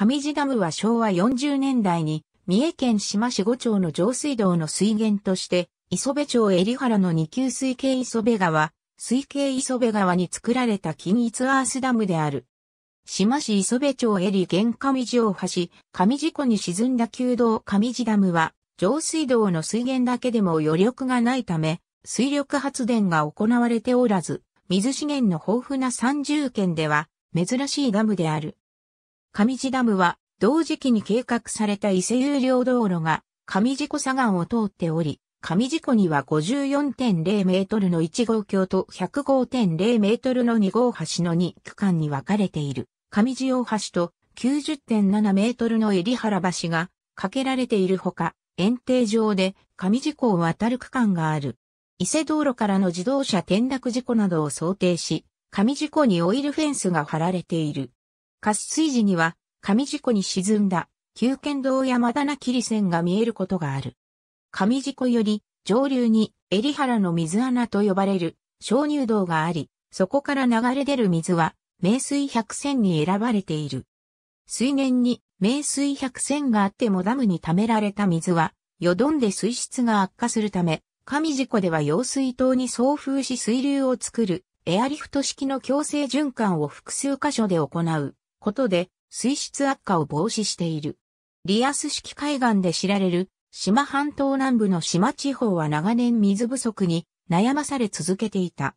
上地ダムは昭和40年代に、三重県島市五町の上水道の水源として、磯部町江原の二級水系磯部川、水系磯部川に作られた均一アースダムである。島市磯部町江原玄上地大橋、上地湖に沈んだ旧道上地ダムは、上水道の水源だけでも余力がないため、水力発電が行われておらず、水資源の豊富な三重県では、珍しいダムである。上地ダムは、同時期に計画された伊勢有料道路が、上地湖左岸を通っており、上地湖には54.0メートルの1号橋と105.0メートルの2号橋の2区間に分かれている。上地大橋と90.7メートルの入原橋が架けられているほか、園庭上で上地湖を渡る区間がある。伊勢道路からの自動車転落事故などを想定し、上地湖にオイルフェンスが張られている。滑水時には、上事故に沈んだ、旧剣道山棚切線が見えることがある。上事故より、上流に、襟原の水穴と呼ばれる、小乳道があり、そこから流れ出る水は、名水百選に選ばれている。水源に、名水百選があってもダムに溜められた水は、淀んで水質が悪化するため、上事故では用水塔に送風し水流を作る、エアリフト式の強制循環を複数箇所で行う。ことで水質悪化を防止している。リアス式海岸で知られる島半島南部の島地方は長年水不足に悩まされ続けていた。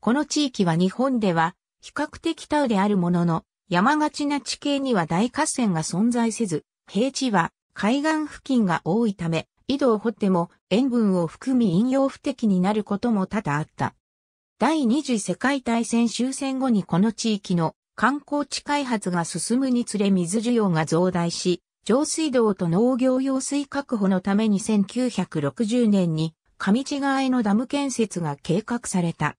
この地域は日本では比較的タウであるものの山がちな地形には大河川が存在せず、平地は海岸付近が多いため、井戸を掘っても塩分を含み飲用不適になることも多々あった。第二次世界大戦終戦後にこの地域の観光地開発が進むにつれ水需要が増大し、上水道と農業用水確保のために1960年に上地川へのダム建設が計画された。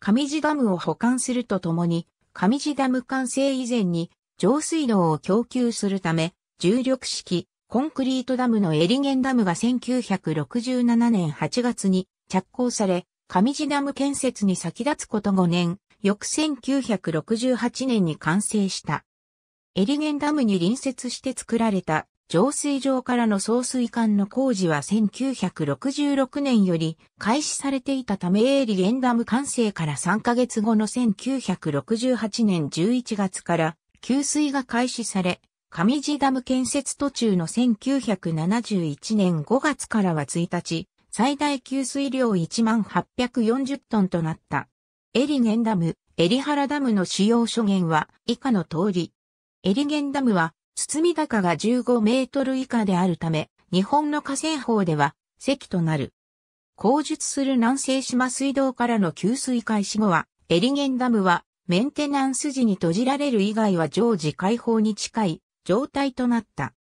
上地ダムを保管するとともに、上地ダム完成以前に上水道を供給するため、重力式コンクリートダムのエリゲンダムが1967年8月に着工され、上地ダム建設に先立つこと5年、翌1968年に完成した。エリゲンダムに隣接して作られた浄水場からの送水管の工事は1966年より開始されていたためエリゲンダム完成から3ヶ月後の1968年11月から給水が開始され、上地ダム建設途中の1971年5月からは1日、最大給水量1840トンとなった。エリゲンダム、エリハラダムの使用諸言は以下の通り。エリゲンダムは、堤高が15メートル以下であるため、日本の河川法では、石となる。工述する南西島水道からの給水開始後は、エリゲンダムは、メンテナンス時に閉じられる以外は常時開放に近い状態となった。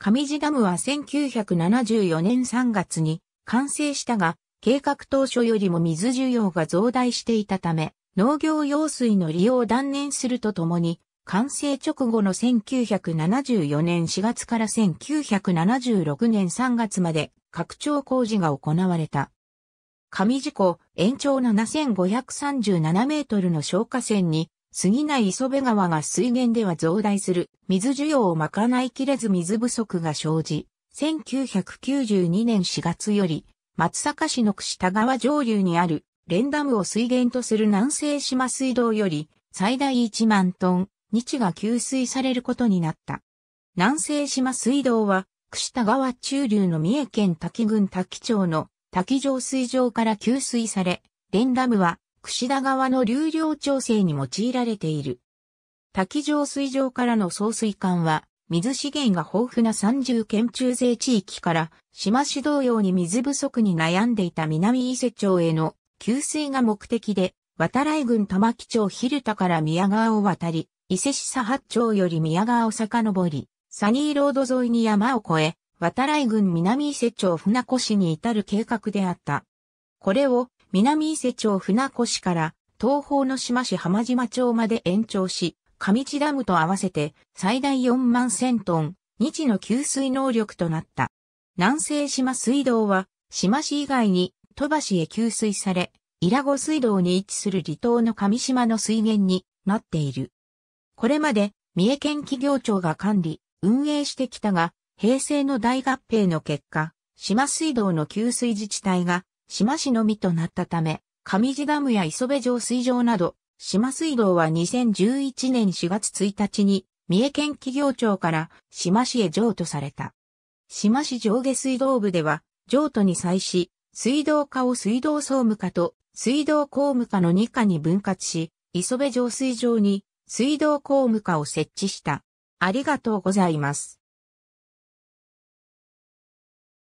上地ダムは1974年3月に完成したが、計画当初よりも水需要が増大していたため、農業用水の利用を断念するとともに、完成直後の1974年4月から1976年3月まで拡張工事が行われた。上地湖延長7537メートルの消火線に杉内磯辺川が水源では増大する水需要を賄いきれず水不足が生じ、1992年4月より松阪市の串田川上流にあるレンダムを水源とする南西島水道より最大1万トン、日が給水されることになった。南西島水道は、串田川中流の三重県滝郡滝町の滝上水場から給水され、レンダムは串田川の流量調整に用いられている。滝上水上からの送水管は、水資源が豊富な三重県中勢地域から、島市同様に水不足に悩んでいた南伊勢町への給水が目的で、渡来郡玉城町蛭田から宮川を渡り、伊勢市佐八町より宮川を遡り、サニーロード沿いに山を越え、渡来郡南伊勢町船越に至る計画であった。これを南伊勢町船越から東方の島市浜島町まで延長し、上地ダムと合わせて最大4万1000トン、日の給水能力となった。南西島水道は、島市以外に戸橋へ給水され、伊良湖水道に位置する離島の上島の水源になっている。これまで、三重県企業庁が管理、運営してきたが、平成の大合併の結果、島水道の給水自治体が、島市のみとなったため、上地ダムや磯部浄水場など、島水道は2011年4月1日に、三重県企業庁から島市へ譲渡された。島市上下水道部では、譲渡に際し、水道課を水道総務課と水道公務課の2課に分割し、磯部浄水場に水道公務課を設置した。ありがとうございます。